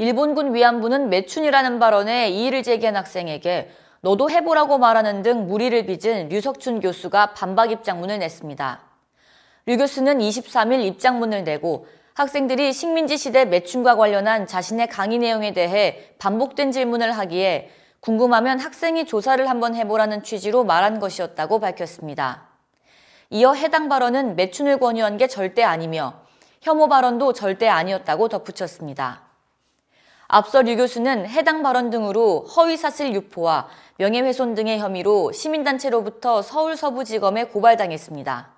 일본군 위안부는 매춘이라는 발언에 이의를 제기한 학생에게 너도 해보라고 말하는 등 무리를 빚은 류석춘 교수가 반박 입장문을 냈습니다. 류 교수는 23일 입장문을 내고 학생들이 식민지 시대 매춘과 관련한 자신의 강의 내용에 대해 반복된 질문을 하기에 궁금하면 학생이 조사를 한번 해보라는 취지로 말한 것이었다고 밝혔습니다. 이어 해당 발언은 매춘을 권유한 게 절대 아니며 혐오 발언도 절대 아니었다고 덧붙였습니다. 앞서 류 교수는 해당 발언 등으로 허위사실 유포와 명예훼손 등의 혐의로 시민단체로부터 서울서부지검에 고발당했습니다.